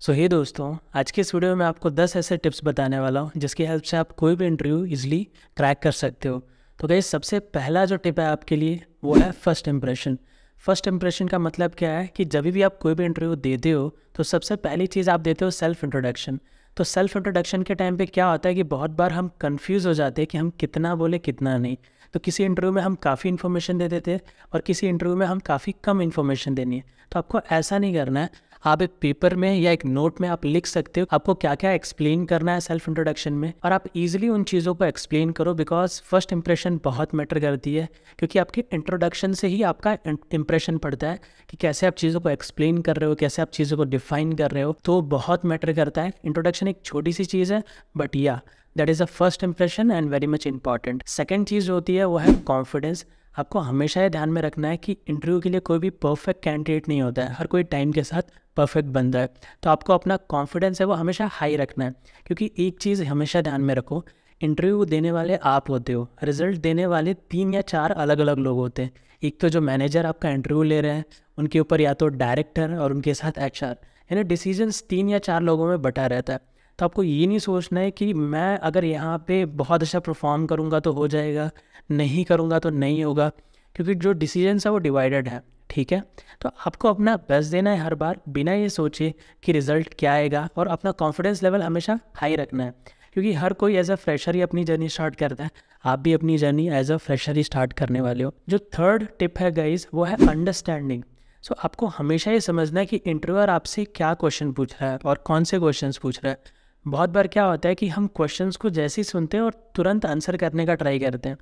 सो हे दोस्तों आज के इस वीडियो में आपको 10 ऐसे टिप्स बताने वाला हूँ जिसकी हेल्प से आप कोई भी इंटरव्यू इजीली क्रैक कर सकते हो तो गई सबसे पहला जो टिप है आपके लिए वो है फर्स्ट इम्प्रेशन फर्स्ट इम्प्रेशन का मतलब क्या है कि जब भी आप कोई भी इंटरव्यू देते हो तो सबसे पहली चीज़ आप देते हो सेल्फ इंट्रोडक्शन तो सेल्फ इंट्रोडक्शन के टाइम पे क्या होता है कि बहुत बार हम कंफ्यूज हो जाते हैं कि हम कितना बोले कितना नहीं तो किसी इंटरव्यू में हम काफ़ी इन्फॉर्मेशन दे देते हैं और किसी इंटरव्यू में हम काफ़ी कम इन्फॉर्मेशन देनी है तो आपको ऐसा नहीं करना है आप एक पेपर में या एक नोट में आप लिख सकते हो आपको क्या क्या एक्सप्लेन करना है सेल्फ इंट्रोडक्शन में और आप इजिली उन चीज़ों को एक्सप्लेन करो बिकॉज फर्स्ट इंप्रेशन बहुत मैटर करती है क्योंकि आपके इंट्रोडक्शन से ही आपका इंप्रेशन पड़ता है कि कैसे आप चीज़ों को एक्सप्लेन कर रहे हो कैसे आप चीज़ों को डिफाइन कर रहे हो तो बहुत मैटर करता है इंट्रोडक्शन एक छोटी सी चीज़ है बट या that is a first impression and very much important second चीज़ होती है वो है कॉन्फिडेंस आपको हमेशा ये ध्यान में रखना है कि इंटरव्यू के लिए कोई भी परफेक्ट कैंडिडेट नहीं होता है हर कोई टाइम के साथ परफेक्ट बनता है तो आपको अपना कॉन्फिडेंस है वो हमेशा हाई रखना है क्योंकि एक चीज़ हमेशा ध्यान में रखो इंटरव्यू देने वाले आप होते हो रिजल्ट देने वाले तीन या चार अलग अलग लोग होते हैं एक तो जो मैनेजर आपका इंटरव्यू ले रहे हैं उनके ऊपर या तो डायरेक्टर और उनके साथ एच यानी डिसीजंस तीन या चार लोगों में बटा रहता है तो आपको ये नहीं सोचना है कि मैं अगर यहाँ पे बहुत अच्छा परफॉर्म करूँगा तो हो जाएगा नहीं करूँगा तो नहीं होगा क्योंकि जो डिसीजनस है वो डिवाइडेड है ठीक है तो आपको अपना बेस्ट देना है हर बार बिना ये सोचे कि रिज़ल्ट क्या आएगा और अपना कॉन्फिडेंस लेवल हमेशा हाई रखना है क्योंकि हर कोई एज अ फ्रेशर ही अपनी जर्नी स्टार्ट करता है आप भी अपनी जर्नी एज अ फ्रेशर ही स्टार्ट करने वाले हो जो थर्ड टिप है गाइज वो है अंडरस्टैंडिंग सो so, आपको हमेशा ये समझना है कि इंटरव्यूअर आपसे क्या क्वेश्चन पूछ रहा है और कौन से क्वेश्चन पूछ रहा है बहुत बार क्या होता है कि हम क्वेश्चंस को जैसे ही सुनते हैं और तुरंत आंसर करने का ट्राई करते हैं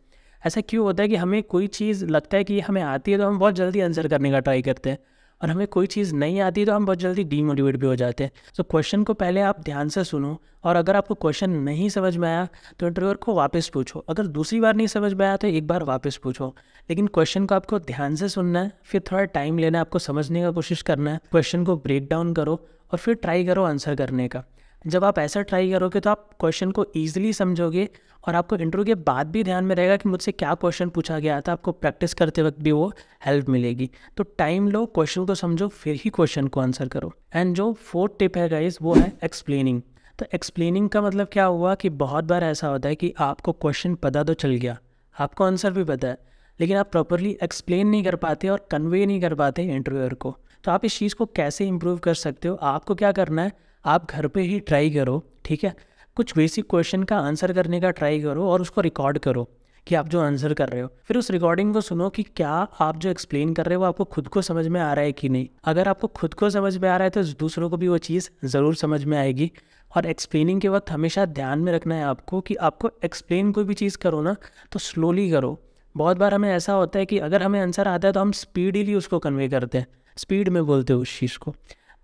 ऐसा क्यों होता है कि हमें कोई चीज़ लगता है कि हमें आती है तो हम बहुत जल्दी आंसर करने का ट्राई करते हैं और हमें कोई चीज़ नहीं आती तो हम बहुत जल्दी डीमोटिवेट भी हो जाते हैं तो क्वेश्चन को पहले आप ध्यान से सुनो और अगर आपको क्वेश्चन नहीं समझ में आया तो इंटरव्यूअर को वापस पूछो अगर दूसरी बार नहीं समझ में आया तो एक बार वापस पूछो लेकिन क्वेश्चन को आपको ध्यान से सुनना है फिर थोड़ा टाइम लेना है आपको समझने का कोशिश करना है क्वेश्चन को ब्रेक डाउन करो और फिर ट्राई करो आंसर करने का जब आप ऐसा ट्राई करोगे तो आप क्वेश्चन को ईजिली समझोगे और आपको इंटरव्यू के बाद भी ध्यान में रहेगा कि मुझसे क्या क्वेश्चन पूछा गया था आपको प्रैक्टिस करते वक्त भी वो हेल्प मिलेगी तो टाइम लो क्वेश्चन को समझो फिर ही क्वेश्चन को आंसर करो एंड जो फोर्थ टिप है गाइज वो है एक्सप्लेनिंग तो एक्सप्लेनिंग का मतलब क्या हुआ कि बहुत बार ऐसा होता है कि आपको क्वेश्चन पता तो चल गया आपको आंसर भी पता है लेकिन आप प्रॉपरली एक्सप्लेन नहीं कर पाते और कन्वे नहीं कर पाते इंटरव्यूअर को तो आप इस चीज़ को कैसे इम्प्रूव कर सकते हो आपको क्या करना है आप घर पे ही ट्राई करो ठीक है कुछ बेसिक क्वेश्चन का आंसर करने का ट्राई करो और उसको रिकॉर्ड करो कि आप जो आंसर कर रहे हो फिर उस रिकॉर्डिंग को सुनो कि क्या आप जो एक्सप्लेन कर रहे हो आपको खुद को समझ में आ रहा है कि नहीं अगर आपको खुद को समझ में आ रहा है तो दूसरों को भी वो चीज़ ज़रूर समझ में आएगी और एक्सप्लेनिंग के वक्त हमेशा ध्यान में रखना है आपको कि आपको एक्सप्लेन कोई भी चीज़ करो ना तो स्लोली करो बहुत बार हमें ऐसा होता है कि अगर हमें आंसर आता है तो हम स्पीडली उसको कन्वे करते हैं स्पीड में बोलते हैं उस चीज़ को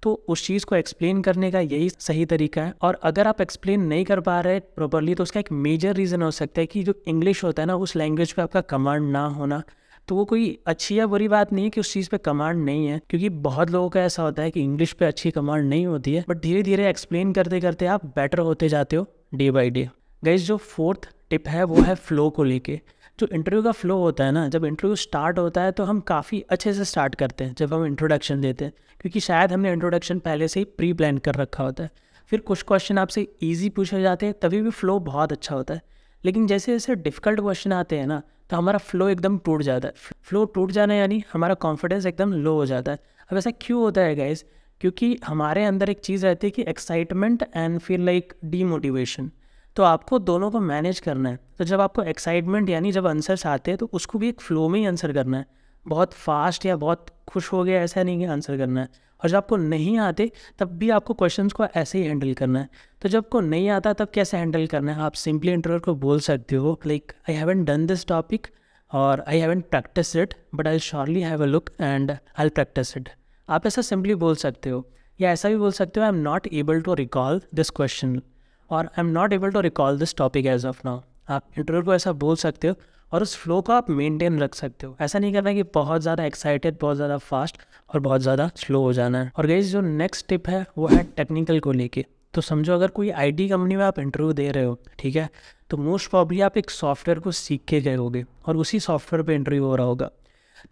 तो उस चीज़ को एक्सप्लेन करने का यही सही तरीका है और अगर आप एक्सप्लेन नहीं कर पा रहे प्रॉपरली तो उसका एक मेजर रीज़न हो सकता है कि जो इंग्लिश होता है ना उस लैंग्वेज पर आपका कमांड ना होना तो वो कोई अच्छी या बुरी बात नहीं है कि उस चीज़ पे कमांड नहीं है क्योंकि बहुत लोगों का ऐसा होता है कि इंग्लिश पे अच्छी कमांड नहीं होती है बट धीरे धीरे एक्सप्लेन करते करते आप बेटर होते जाते हो डे बाई डे गई जो फोर्थ टिप है वो है फ्लो को लेके जो तो इंटरव्यू का फ्लो होता है ना जब इंटरव्यू स्टार्ट होता है तो हम काफ़ी अच्छे से स्टार्ट करते हैं जब हम इंट्रोडक्शन देते हैं क्योंकि शायद हमने इंट्रोडक्शन पहले से ही प्री प्लान कर रखा होता है फिर कुछ क्वेश्चन आपसे ईजी पूछे जाते हैं तभी भी फ़्लो बहुत अच्छा होता है लेकिन जैसे जैसे डिफ़िकल्ट क्वेश्चन आते हैं ना तो हमारा फ़्लो एकदम टूट जाता है फ्लो टूट जाना यानी हमारा कॉन्फिडेंस एकदम लो हो जाता है अब ऐसा क्यों होता है गाइज़ क्योंकि हमारे अंदर एक चीज़ रहती है कि एक्साइटमेंट एंड फिर लाइक डीमोटिवेशन तो आपको दोनों को मैनेज करना है तो जब आपको एक्साइटमेंट यानी जब आंसर्स आते हैं तो उसको भी एक फ्लो में ही आंसर करना है बहुत फास्ट या बहुत खुश हो गया ऐसा नहीं कि आंसर करना है और जब आपको नहीं आते तब भी आपको क्वेश्चन को ऐसे ही हैंडल करना है तो जब आपको नहीं आता तब कैसे हैंडल करना है आप सिंपली इंटरव्यूअर को बोल सकते हो like I haven't done this topic और I haven't practice it but I surely have a look and I practice it आप ऐसा सिंपली बोल सकते हो या ऐसा भी बोल सकते हो I am not able to recall this question और I am not able to recall this topic as of now आप इंटरव्यू को ऐसा बोल सकते हो और उस फ्लो को आप मेंटेन रख सकते हो ऐसा नहीं करना कि बहुत ज़्यादा एक्साइटेड बहुत ज़्यादा फास्ट और बहुत ज़्यादा स्लो हो जाना है और गई जो नेक्स्ट टिप है वो है टेक्निकल को लेके तो समझो अगर कोई आईटी कंपनी में आप इंटरव्यू दे रहे हो ठीक है तो मोस्ट प्रॉब्ली आप एक सॉफ्टवेयर को सीख के गए होगे और उसी सॉफ्टवेयर पे इंटरव्यू हो रहा होगा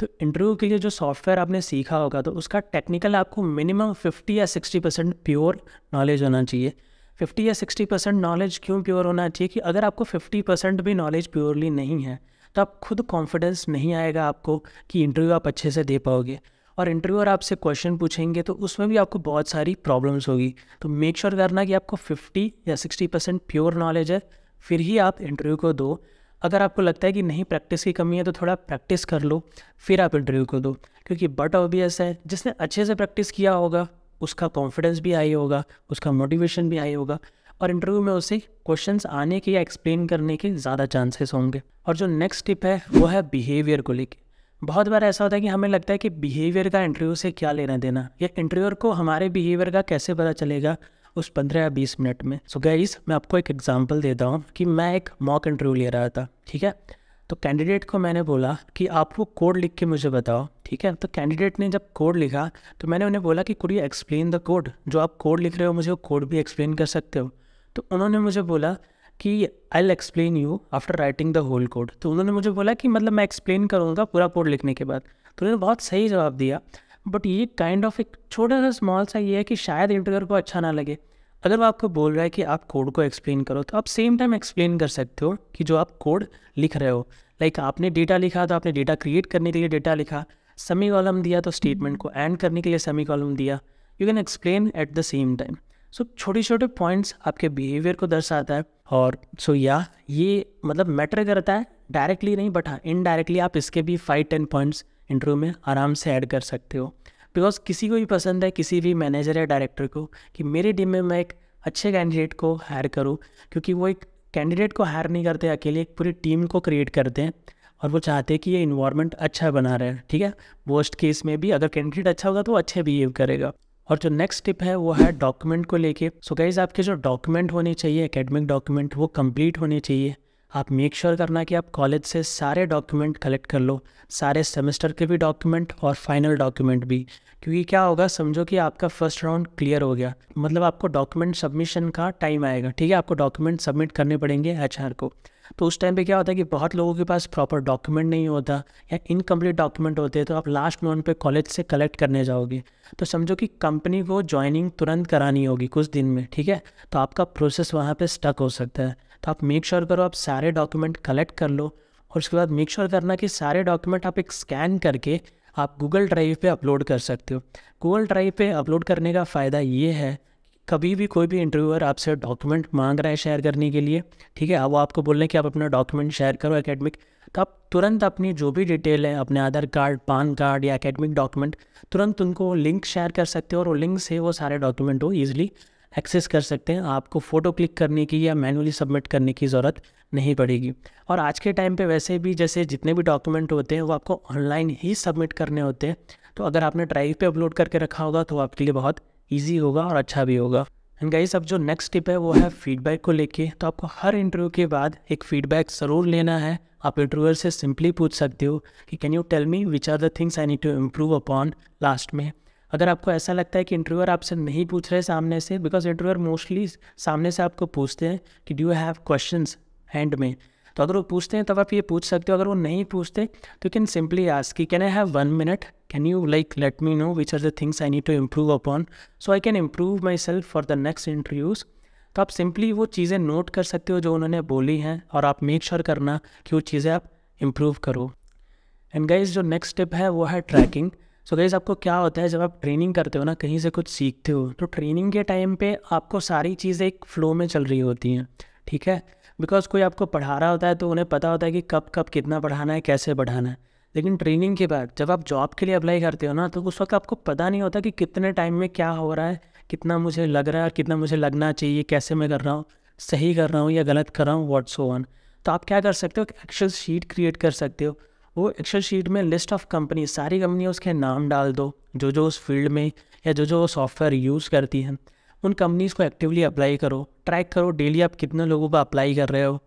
तो इंटरव्यू के लिए जो सॉफ्टवेयर आपने सीखा होगा तो उसका टेक्निकल आपको मिनिमम फिफ्टी या सिक्सटी परसेंट प्योर नॉलेज होना चाहिए फिफ्टी या सिक्सटी परसेंट नॉलेज क्यों प्योर होना चाहिए कि अगर आपको फिफ्टी परसेंट भी नॉलेज प्योरली नहीं है तो आप खुद कॉन्फिडेंस नहीं आएगा आपको कि इंटरव्यू आप अच्छे से दे पाओगे और इंटरव्यूअर आपसे क्वेश्चन पूछेंगे तो उसमें भी आपको बहुत सारी प्रॉब्लम्स होगी तो मेक श्योर sure करना कि आपको 50 या 60 परसेंट प्योर नॉलेज है फिर ही आप इंटरव्यू को दो अगर आपको लगता है कि नहीं प्रैक्टिस की कमी है तो थोड़ा प्रैक्टिस कर लो फिर आप इंटरव्यू को दो क्योंकि बट ऑबियस है जिसने अच्छे से प्रैक्टिस किया होगा उसका कॉन्फिडेंस भी हाई होगा उसका मोटिवेशन भी हाई होगा और इंटरव्यू में उसे क्वेश्चन आने के या एक्सप्लेन करने के ज़्यादा चांसेस होंगे और जो नेक्स्ट टिप है वो है बिहेवियर को लेकर बहुत बार ऐसा होता है कि हमें लगता है कि बिहेवियर का इंटरव्यू से क्या लेना देना या इंटरव्यूअर को हमारे बिहेवियर का कैसे पता चलेगा उस पंद्रह या बीस मिनट में सो so गाइस मैं आपको एक एग्जांपल देता हूँ कि मैं एक मॉक इंटरव्यू ले रहा था ठीक है तो कैंडिडेट को मैंने बोला कि आप वो कोड लिख के मुझे बताओ ठीक है तो कैंडिडेट ने जब कोड लिखा तो मैंने उन्हें बोला कि कुड़ी यू एक्सप्लेन द कोड जो आप कोड लिख रहे हो मुझे वो कोड भी एक्सप्लेन कर सकते हो तो उन्होंने मुझे बोला कि I'll explain you after writing the whole code तो उन्होंने मुझे बोला कि मतलब मैं एक्सप्लेन करूँगा पूरा कोड लिखने के बाद तो उन्होंने बहुत सही जवाब दिया बट ये काइंड ऑफ एक छोटा सा स्मॉल सा ये है कि शायद इंटरव्यूअर को अच्छा ना लगे अगर वो आपको बोल रहा है कि आप कोड को एक्सप्लेन करो तो आप सेम टाइम एक्सप्लेन कर सकते हो कि जो आप कोड लिख रहे हो लाइक like आपने डेटा लिखा तो आपने डेटा क्रिएट करने के लिए डेटा लिखा सेमी कॉलम दिया तो स्टेटमेंट को एंड करने के लिए सेमी कॉलम दिया you can explain at the same time so छोटे छोटे पॉइंट्स आपके बिहेवियर को दर्शाता है और सो so, या ये मतलब मैटर करता है डायरेक्टली नहीं बट हाँ इनडायरेक्टली आप इसके भी फाइव टेन पॉइंट्स इंटरव्यू में आराम से ऐड कर सकते हो बिकॉज किसी को भी पसंद है किसी भी मैनेजर या डायरेक्टर को कि मेरी टीम में मैं एक अच्छे कैंडिडेट को हायर करूँ क्योंकि वो एक कैंडिडेट को हायर नहीं करते अकेले एक पूरी टीम को क्रिएट करते हैं और वो चाहते हैं कि ये इन्वायरमेंट अच्छा बना रहे ठीक है वर्स्ट केस में भी अगर कैंडिडेट अच्छा होगा तो वो अच्छे बिहेव करेगा और जो नेक्स्ट टिप है वो है डॉक्यूमेंट को लेके सो गाइज आपके जो डॉक्यूमेंट होने चाहिए एकेडमिक डॉक्यूमेंट वो कंप्लीट होने चाहिए आप मेक श्योर sure करना कि आप कॉलेज से सारे डॉक्यूमेंट कलेक्ट कर लो सारे सेमेस्टर के भी डॉक्यूमेंट और फाइनल डॉक्यूमेंट भी क्योंकि क्या होगा समझो कि आपका फर्स्ट राउंड क्लियर हो गया मतलब आपको डॉक्यूमेंट सबमिशन का टाइम आएगा ठीक है आपको डॉक्यूमेंट सबमिट करने पड़ेंगे एच को तो उस टाइम पे क्या होता है कि बहुत लोगों के पास प्रॉपर डॉक्यूमेंट नहीं होता या इनकम्प्लीट डॉक्यूमेंट होते हैं तो आप लास्ट मोमेंट पे कॉलेज से कलेक्ट करने जाओगे तो समझो कि कंपनी को ज्वाइनिंग तुरंत करानी होगी कुछ दिन में ठीक है तो आपका प्रोसेस वहाँ पर स्टक हो सकता है तो आप मेक श्योर sure करो आप सारे डॉक्यूमेंट कलेक्ट कर लो और उसके बाद मेक श्योर sure करना कि सारे डॉक्यूमेंट आप एक स्कैन करके आप गूगल ड्राइव पे अपलोड कर सकते हो गूगल ड्राइव पे अपलोड करने का फ़ायदा ये है कभी भी कोई भी इंटरव्यूअर आपसे डॉक्यूमेंट मांग रहा है शेयर करने के लिए ठीक है अब वो आपको बोल रहे हैं कि आप अपना डॉक्यूमेंट शेयर करो एकेडमिक तो आप तुरंत अपनी जो भी डिटेल है अपने आधार कार्ड पान कार्ड या एकेडमिक डॉक्यूमेंट तुरंत उनको लिंक शेयर कर सकते हो और वो लिंक से वो सारे डॉक्यूमेंट वो ईजिली एक्सेस कर सकते हैं आपको फ़ोटो क्लिक करने की या मैनुअली सबमिट करने की ज़रूरत नहीं पड़ेगी और आज के टाइम पे वैसे भी जैसे जितने भी डॉक्यूमेंट होते हैं वो आपको ऑनलाइन ही सबमिट करने होते हैं तो अगर आपने ड्राइव पे अपलोड करके रखा होगा तो आपके लिए बहुत ईजी होगा और अच्छा भी होगा एंड गाइस अब जो नेक्स्ट टिप है वो है फीडबैक को लेके तो आपको हर इंटरव्यू के बाद एक फीडबैक ज़रूर लेना है आप इंटरव्यूअर से सिंपली पूछ सकते हो कि can you tell me which are the things I need to improve upon last में अगर आपको ऐसा लगता है कि इंटरव्यूअर आपसे नहीं पूछ रहे सामने से बिकॉज इंटरव्यूअर मोस्टली सामने से आपको पूछते हैं कि डू हैव क्वेश्चन हैंड में तो अगर वो पूछते हैं तब आप ये पूछ सकते हो अगर वो नहीं पूछते तो कैन सिंपली आस्क कि can I have one minute can you like let me know which are the things I need to improve upon so I can improve myself for the next interviews तो आप simply वो चीज़ें note कर सकते हो जो उन्होंने बोली हैं और आप मेक श्योर करना कि वो चीज़ें आप इम्प्रूव करो एंड गाइज जो नेक्स्ट स्टेप है वो है ट्रैकिंग सो गैस आपको क्या होता है जब आप ट्रेनिंग करते हो ना कहीं से कुछ सीखते हो तो ट्रेनिंग के टाइम पे आपको सारी चीज़ें एक फ्लो में चल रही होती हैं ठीक है बिकॉज कोई आपको पढ़ा रहा होता है तो उन्हें पता होता है कि कब कब कितना पढ़ाना है कैसे बढ़ाना है लेकिन ट्रेनिंग के बाद जब आप जॉब के लिए अप्लाई करते हो ना तो उस वक्त आपको पता नहीं होता कि कितने टाइम में क्या हो रहा है कितना मुझे लग रहा है और कितना मुझे लगना चाहिए कैसे मैं कर रहा हूँ सही कर रहा हूँ या गलत कर रहा हूँ व्हाट्स ओवन तो आप क्या कर सकते हो एक्सेल शीट क्रिएट कर सकते हो वो एक्सेल शीट में लिस्ट ऑफ कंपनी सारी कंपनियाँ उसके नाम डाल दो जो जो उस फील्ड में या जो जो सॉफ्टवेयर यूज़ करती हैं उन कंपनीज़ को एक्टिवली अप्लाई करो ट्रैक करो डेली आप कितने लोगों पर अप्लाई कर रहे हो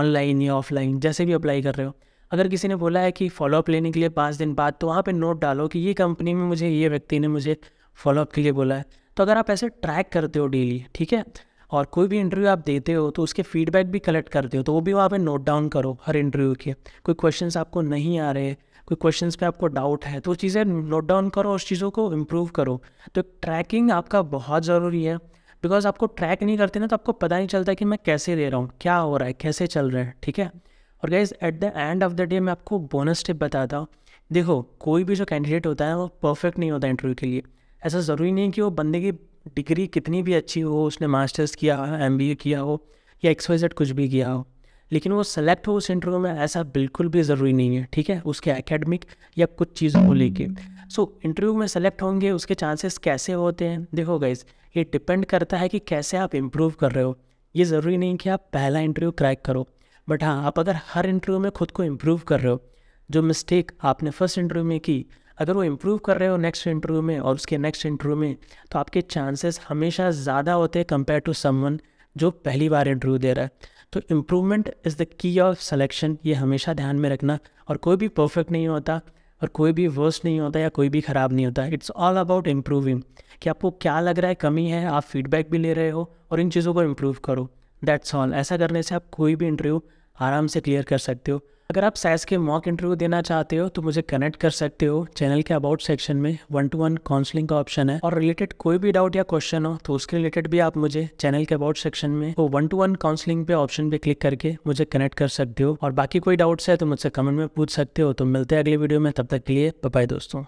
ऑनलाइन या ऑफलाइन जैसे भी अप्लाई कर रहे हो अगर किसी ने बोला है कि फॉलोअप लेने के लिए पाँच दिन बाद तो वहाँ पर नोट डालो कि ये कंपनी में मुझे ये व्यक्ति ने मुझे फॉलोअप के लिए बोला है तो अगर आप ऐसे ट्रैक करते हो डेली ठीक है और कोई भी इंटरव्यू आप देते हो तो उसके फीडबैक भी कलेक्ट करते हो तो वो भी वहाँ पर नोट डाउन करो हर इंटरव्यू के कोई क्वेश्चन आपको नहीं आ रहे कोई क्वेश्चंस पे आपको डाउट है तो चीज़ें नोट डाउन करो उस चीज़ों को इम्प्रूव करो तो ट्रैकिंग आपका बहुत ज़रूरी है बिकॉज आपको ट्रैक नहीं करते ना तो आपको पता नहीं चलता कि मैं कैसे दे रहा हूँ क्या हो रहा है कैसे चल रहा है ठीक है और guys at the end of the day मैं आपको बोनस टिप बताता हूँ देखो कोई भी जो कैंडिडेट होता है वो परफेक्ट नहीं होता इंटरव्यू के लिए ऐसा ज़रूरी नहीं कि वो बंदे की डिग्री कितनी भी अच्छी हो उसने मास्टर्स किया हो एम किया हो या एक्स वाई जेड कुछ भी किया हो लेकिन वो सेलेक्ट हो उस इंटरव्यू में ऐसा बिल्कुल भी ज़रूरी नहीं है ठीक है उसके एकेडमिक या कुछ चीज़ों को लेके सो so, इंटरव्यू में सेलेक्ट होंगे उसके चांसेस कैसे होते हैं देखो गाइज ये डिपेंड करता है कि कैसे आप इम्प्रूव कर रहे हो ये ज़रूरी नहीं कि आप पहला इंटरव्यू क्रैक करो बट हाँ आप अगर हर इंटरव्यू में खुद को इम्प्रूव कर रहे हो जो मिस्टेक आपने फर्स्ट इंटरव्यू में की अगर वो इम्प्रूव कर रहे हो नेक्स्ट इंटरव्यू में और उसके नेक्स्ट इंटरव्यू में तो आपके चांसेस हमेशा ज़्यादा होते हैं कंपेयर टू समवन जो पहली बार इंटरव्यू दे रहा है तो improvement is the key of selection ये हमेशा ध्यान में रखना और कोई भी परफेक्ट नहीं होता और कोई भी वर्स्ट नहीं होता या कोई भी ख़राब नहीं होता इट्स ऑल अबाउट इम्प्रूविंग कि आपको क्या लग रहा है कमी है आप फीडबैक भी ले रहे हो और इन चीज़ों को इम्प्रूव करो दैट्स ऑल ऐसा करने से आप कोई भी इंटरव्यू आराम से क्लियर कर सकते हो अगर आप साइज के मॉक इंटरव्यू देना चाहते हो तो मुझे कनेक्ट कर सकते हो चैनल के अबाउट सेक्शन में वन टू वन काउंसलिंग का ऑप्शन है और रिलेटेड कोई भी डाउट या क्वेश्चन हो तो उसके रिलेटेड भी आप मुझे चैनल के अबाउट सेक्शन में वो वन टू वन काउंसलिंग पे ऑप्शन पे क्लिक करके मुझे कनेक्ट कर सकते हो और बाकी कोई डाउट्स है तो मुझसे कमेंट में पूछ सकते हो तो मिलते हैं अगले वीडियो में तब तक के लिए बाय दोस्तों